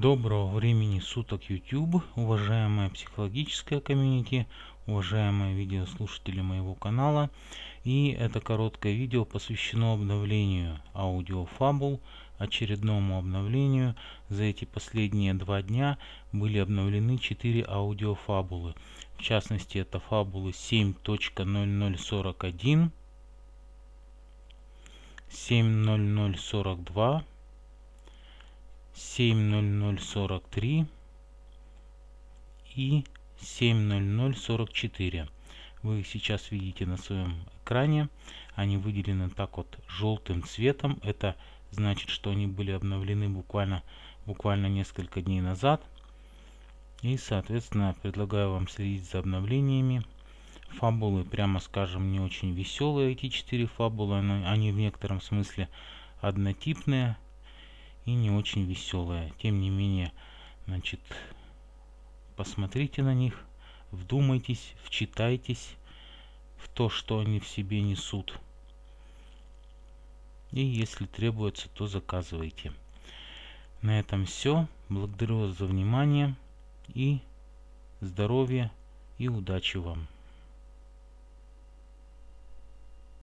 Доброго времени суток YouTube, уважаемая психологическая комьюнити, уважаемые видеослушатели моего канала. И это короткое видео посвящено обновлению аудиофабул, очередному обновлению. За эти последние два дня были обновлены четыре аудиофабулы. В частности, это фабулы 7.0041, 7.0042, 70043 и 70044. Вы их сейчас видите на своем экране. Они выделены так вот желтым цветом. Это значит, что они были обновлены буквально, буквально несколько дней назад. И, соответственно, предлагаю вам следить за обновлениями. Фабулы, прямо скажем, не очень веселые эти четыре фабулы. Они, они в некотором смысле однотипные и не очень веселая. Тем не менее, значит, посмотрите на них, вдумайтесь, вчитайтесь в то, что они в себе несут. И если требуется, то заказывайте. На этом все. Благодарю вас за внимание и здоровья и удачи вам.